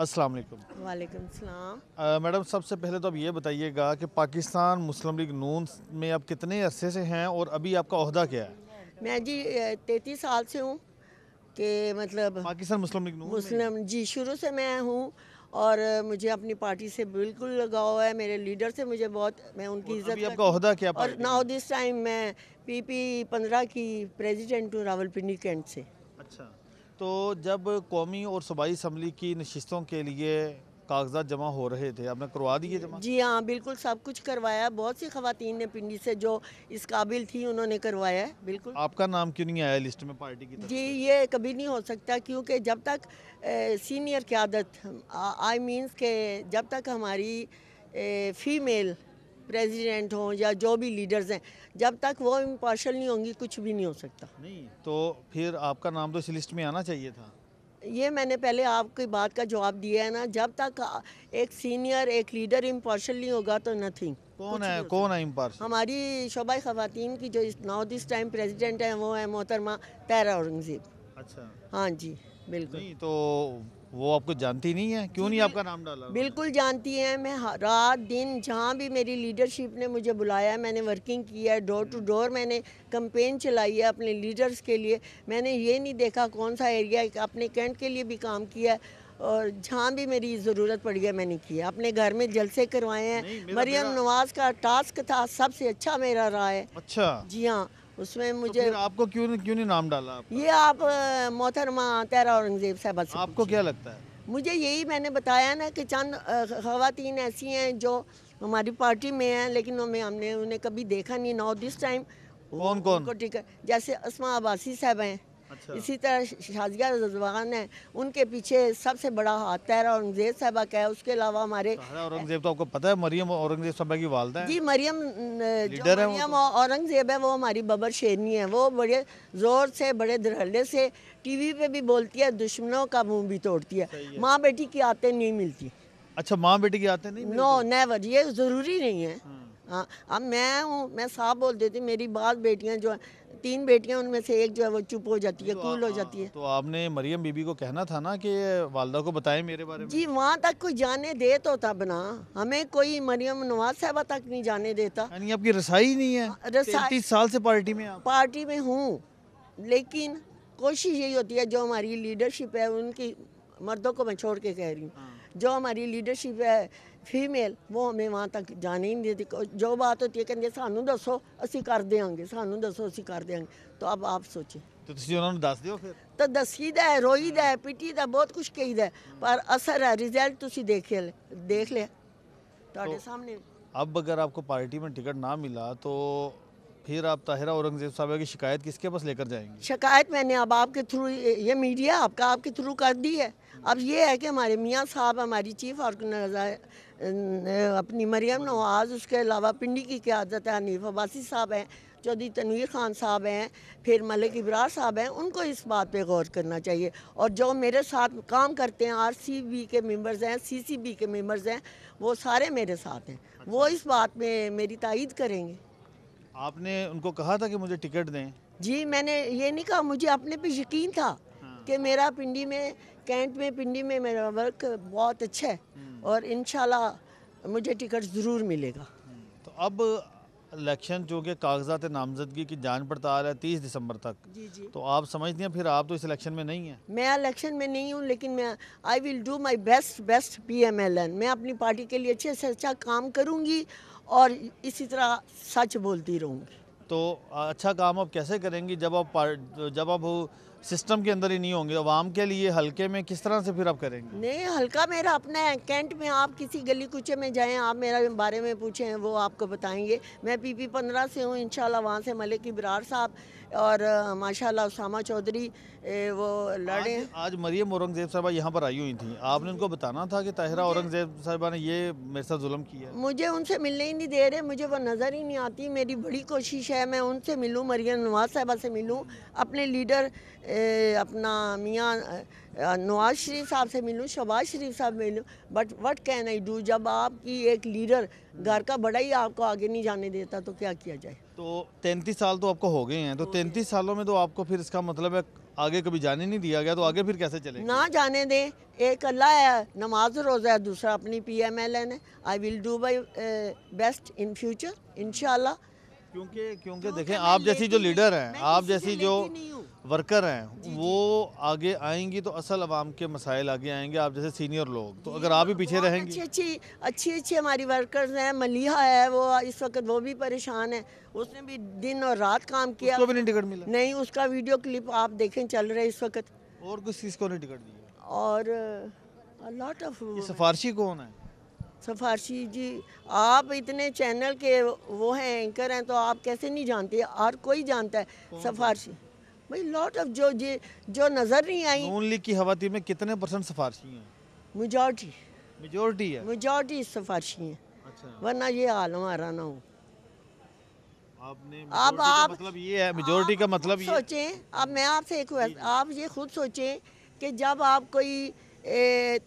अस्सलाम वालेकुम सलाम मैडम सबसे पहले तो आप ये बताइएगा कि पाकिस्तान मुस्लिम लीग नून में आप कितने अरसे से हैं और अभी आपका अहदा क्या है मैं जी तैतीस साल से हूँ कि मतलब पाकिस्तान मुस्लिम लीग नून मुस्लिम जी शुरू से मैं हूँ और मुझे अपनी पार्टी से बिल्कुल लगाव है मेरे लीडर से मुझे बहुत मैं उनकी इज्जत आपका अहदा क्या और नाउ दिस टाइम मैं पी पी पंद्रह की प्रेजिडेंट हूँ रावल पिंडी कैंट से अच्छा तो जब कौमी और सूबाई इसम्बली की नशस्तों के लिए कागजात जमा हो रहे थे आपने करवा दिए जमा जी हाँ बिल्कुल सब कुछ करवाया बहुत सी खातन ने पिंडी से जो इस काबिल थी उन्होंने करवाया बिल्कुल आपका नाम क्यों नहीं आया लिस्ट में पार्टी की जी ये कभी नहीं हो सकता क्योंकि जब तक ए, सीनियर क्यादत आई मीन्स के जब तक हमारी ए, फीमेल प्रेसिडेंट हों या जो भी लीडर्स हैं जब तक वो इम्पार्शल नहीं होंगी कुछ भी नहीं हो सकता नहीं तो फिर आपका नाम तो इस लिस्ट में आना चाहिए था ये मैंने पहले आपकी बात का जवाब दिया है ना जब तक एक सीनियर एक लीडर इम्पार्शल नहीं होगा तो नथिंग कौन है कौन है इम्पार्शल हमारी शोबा ख़वान की जो नॉर्थ ईस्ट टाइम प्रेसिडेंट है वो है मोहतरमा तैरा औरंगज़ेब अच्छा हाँ जी बिल्कुल नहीं, तो वो आपको जानती नहीं है क्यों नहीं आपका नाम डाला बिल्कुल जानती है मैं रात दिन जहाँ भी मेरी लीडरशिप ने मुझे बुलाया मैंने वर्किंग किया है डोर टू डोर मैंने कंपेन चलाई है अपने लीडर्स के लिए मैंने ये नहीं देखा कौन सा एरिया अपने कैंट के लिए भी काम किया है और जहाँ भी मेरी ज़रूरत पड़ी है मैंने किया अपने घर में जलसे करवाए हैं मरियम नवाज का टास्क था सबसे अच्छा मेरा रहा है अच्छा जी हाँ उसमें तो मुझे तो आपको क्यों क्यों नहीं नाम डाला आपका? ये आप मोहतरमा तेरा औरंगज़ेब साहब आपको क्या लगता है मुझे यही मैंने बताया ना कि चंद खातन ऐसी हैं जो हमारी पार्टी में हैं लेकिन हमें हमने उन्हें कभी देखा नहीं नॉर्थ दिस टाइम कौन कौन को है जैसे असमा अबासी साहब हैं अच्छा। इसी तरह शाजिया रजवान है उनके पीछे सबसे बड़ा हाथ तैर औरंगजेब साहबा का है उसके अलावा हमारे औरंगजेब तो आपको पता है मरियम औरंगजेब साहबा की वालदा जी मरियम मरियम तो। औरंगजेब है वो हमारी बबर शेरनी है वो बड़े ज़ोर से बड़े धड़ल्ले से टीवी पे भी बोलती है दुश्मनों का मुंह भी तोड़ती है, है। माँ बेटी की आते नहीं मिलती अच्छा माँ बेटी की आते नहीं नो नेवर ये ज़रूरी नहीं है हाँ। हाँ अब मैं हूँ मैं साफ बोल देती मेरी बात बेटियाँ जो है तीन बेटियाँ उनमें से एक जो है वो चुप हो जाती है तो कूल हो जाती है तो आपने मरियम बीबी को कहना था ना कि वालदा को बताएं मेरे बारे में जी वहाँ तक कोई जाने दे तो तब ना हमें कोई मरियम नवाज साहबा तक नहीं जाने देता यानी आपकी रसाई नहीं है हाँ, रसाई साल से पार्टी में आप। पार्टी में हूँ लेकिन कोशिश यही होती है जो हमारी लीडरशिप है उनकी मर्दों को मैं छोड़ के कह रही हूँ हाँ। जो हमारी लीडरशिप है ਫੀਮੇਲ ਉਹ ਮੈਂ ਵਾਂ ਤੱਕ ਜਾਣੀ ਨਹੀਂ ਦੇਤੀ ਜੋ ਬਾਤ ਹੁੰਦੀ ਹੈ ਕਹਿੰਦੇ ਸਾਨੂੰ ਦੱਸੋ ਅਸੀਂ ਕਰ ਦੇਾਂਗੇ ਸਾਨੂੰ ਦੱਸੋ ਅਸੀਂ ਕਰ ਦੇਾਂਗੇ ਤਾਂ ਆਪ ਆਪ ਸੋਚੇ ਤੇ ਤੁਸੀਂ ਉਹਨਾਂ ਨੂੰ ਦੱਸ ਦਿਓ ਫਿਰ ਤਾਂ ਦਸੀਦਾ ਹੈ ਰੋਈਦਾ ਹੈ ਪਿੱਟੀਦਾ ਬਹੁਤ ਕੁਝ ਕਹੀਦਾ ਪਰ ਅਸਰ ਹੈ ਰਿਜ਼ਲਟ ਤੁਸੀਂ ਦੇਖ ਲਿਆ ਦੇਖ ਲਿਆ ਤੁਹਾਡੇ ਸਾਹਮਣੇ अब अगर ਆਪਕੋ ਪਾਰਟੀ में ਟਿਕਟ ਨਾ ਮਿਲਾ ਤੋ फिर आप ताहिरा औरंगजेब साहब की शिकायत किसके पास लेकर जाएंगे शिकायत मैंने अब आपके थ्रू ये मीडिया आपका आपके थ्रू कर दी है अब ये है कि हमारे मियाँ साहब हमारी चीफ ऑर्गेनाइजर अपनी मरियम नवाज़ उसके अलावा पिंडी की क्यादत है हनीफ अब्बासी साहब हैं चौधरी तनवीर खान साहब हैं फिर मलिक इब्रार साहब हैं उनको इस बात पे गौर करना चाहिए और जो मेरे साथ काम करते हैं आरसीबी के मेंबर्स हैं सीसीबी के मेंबर्स हैं वो सारे मेरे साथ हैं वो इस बात में मेरी तइद करेंगे आपने उनको कहा था कि मुझे टिकट दें जी मैंने ये नहीं कहा मुझे अपने पे यकीन था हाँ। कि मेरा पिंडी में कैंट में पिंडी में मेरा वर्क बहुत अच्छा है हम्म। और इन मुझे टिकट ज़रूर मिलेगा हम्म। तो अब इलेक्शन जो कि कागजात नामजदगी की जान पड़ताल है तीस दिसंबर तक जी जी तो आप समझती हैं फिर आप तो इस इलेक्शन में नहीं हैं मैं इलेक्शन में नहीं हूँ लेकिन मैं I will do my best best P M L N मैं अपनी पार्टी के लिए अच्छे से अच्छा काम करूँगी और इसी तरह सच बोलती रहूँगी तो अच्छा काम आप कैसे करेंगी जब आप जब आप सिस्टम के अंदर ही नहीं होंगे आवाम के लिए हल्के में किस तरह से फिर आप करेंगे नहीं हल्का मेरा अपना है कैंट में आप किसी गली कुचे में जाएं आप मेरा बारे में पूछें वो आपको बताएंगे मैं पीपी पंद्रह से हूँ इंशाल्लाह वहाँ से मलिक इबरार साहब और माशाल्लाह उसामा चौधरी वो लड़े आज, आज मरियम औरंगजेब साहबा यहाँ पर आई हुई थी आपने उनको बताना था कि ताहिरा औरंगजेब साहबा ने ये मेरे साथ जुल्म किया मुझे उनसे मिलने ही नहीं दे रहे मुझे वो नज़र ही नहीं आती मेरी बड़ी कोशिश है मैं उनसे मिलूँ मरियम नवाज साहबा से मिलूँ अपने लीडर ए, अपना मियाँ नवाज शरीफ साहब से मिलूँ शहबाज शरीफ साहब मिलूँ but what can I do जब आपकी एक लीडर घर का बड़ा ही आपको आगे नहीं जाने देता तो क्या किया जाए तो तैंतीस साल तो आपको हो गए हैं तो तैंतीस सालों में तो आपको फिर इसका मतलब है आगे कभी जाने नहीं दिया गया तो आगे फिर कैसे चले ना जाने दें एक अल्लाह है नमाज रोज़ा है दूसरा अपनी पी एम एल एन है I will do by best in future in क्योंकि क्योंकि देखें आप जैसी जो लीडर हैं आप जैसी जो वर्कर हैं वो आगे आएंगी तो असल आवाम के मसाइल आगे आएंगे आप जैसे सीनियर लोग तो अगर आप ही पीछे रहेंगे अच्छी अच्छी अच्छी अच्छी हमारी वर्कर्स हैं मलिहा है वो इस वक्त वो भी परेशान है उसने भी दिन और रात काम किया उसको भी नहीं टिकट मिला नहीं उसका वीडियो क्लिप आप देखें चल रहे इस वक्त और किस चीज़ को नहीं टिकट दिया और लॉट ऑफ सिफारशी कौन है सफारशी जी आप इतने चैनल के वो हैं एंकर हैं तो आप कैसे नहीं जानते और कोई जानता है सफारशी भाई लॉट ऑफ जो जे जो नज़र नहीं आई नून लीग की हवाती में कितने परसेंट सिफारशी हैं मेजॉरिटी मेजॉरिटी है मेजॉरिटी सिफारशी हैं अच्छा वरना ये हाल हमारा ना हो आपने अब आप मतलब ये है मेजोरिटी का मतलब ये सोचें अब मैं आपसे एक आप ये खुद सोचें कि जब आप कोई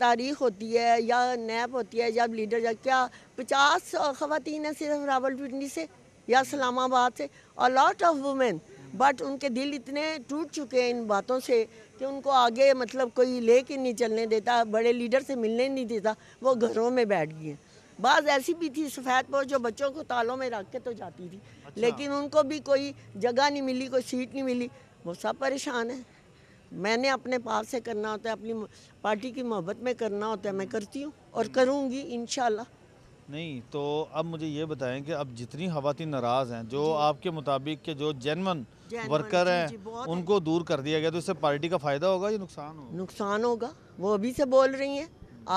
तारीख होती है या नैब होती है जब लीडर या क्या पचास खवतिन है सिर्फ रावलपिंडी से या इस्लामाबाद से और लॉट ऑफ वुमेन बट उनके दिल इतने टूट चुके हैं इन बातों से कि उनको आगे मतलब कोई ले के नहीं चलने देता बड़े लीडर से मिलने नहीं देता वो घरों में बैठ गए बाज ऐसी भी थी सफ़ेद पोस्ट जो बच्चों को तालों में रख के तो जाती थी अच्छा। लेकिन उनको भी कोई जगह नहीं मिली कोई सीट नहीं मिली वो सब परेशान है मैंने अपने पास से करना होता है अपनी पार्टी की मोहब्बत में करना होता है मैं करती हूँ और करूँगी इन नहीं तो अब मुझे ये बताएं कि अब जितनी खातन नाराज़ हैं जो आपके मुताबिक के जो जेनवन वर्कर हैं उनको दूर कर दिया गया तो इससे पार्टी का फ़ायदा होगा या नुकसान होगा नुकसान होगा वो अभी से बोल रही हैं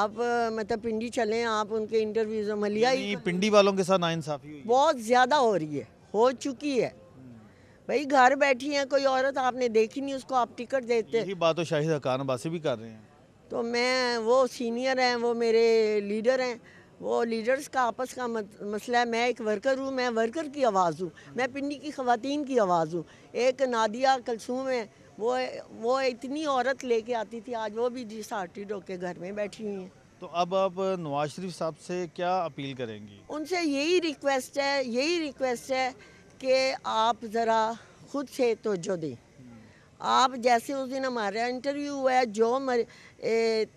आप मतलब पिंडी चले आप उनके इंटरव्यूज में पिंडी वालों के साथ ना इंसाफी बहुत ज़्यादा हो रही है हो चुकी है हम्म। भाई घर बैठी है कोई औरत आपने देखी नहीं उसको आप टिकट देते यही बात तो शाहिद हकान भी कर रहे हैं तो मैं वो सीनियर हैं वो मेरे लीडर हैं वो लीडर्स का आपस का मसला है मैं एक वर्कर हूँ मैं वर्कर की आवाज़ हूँ मैं पिंडी की ख़वातीन की आवाज़ हूँ एक नादिया कलसूम है वो वो इतनी औरत लेके आती थी आज वो भी जिस आर्टी डो के घर में बैठी हुई हैं तो अब आप नवाज शरीफ साहब से क्या अपील करेंगी उनसे यही रिक्वेस्ट है यही रिक्वेस्ट है कि आप ज़रा खुद से तोजो दें आप जैसे उस दिन हमारा इंटरव्यू हुआ है जो मर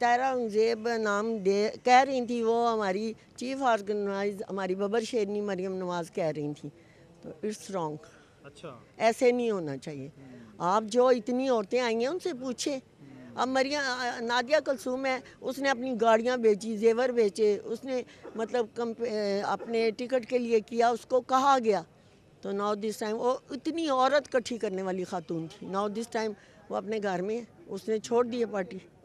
तैरा औरंगजेब नाम दे कह रही थी वो हमारी चीफ ऑर्गेनाइज हमारी बबर शेरनी मरियम नवाज़ कह रही थी तो इट्स रॉन्ग अच्छा ऐसे नहीं होना चाहिए आप जो इतनी औरतें आई हैं उनसे पूछे अब मरिया नादिया कलसूम है उसने अपनी गाड़ियाँ बेची जेवर बेचे उसने मतलब कम अपने टिकट के लिए किया उसको कहा गया तो नाउ दिस टाइम वो इतनी औरत कट्ठी करने वाली खातून थी नाउ दिस टाइम वो अपने घर में उसने छोड़ दी है पार्टी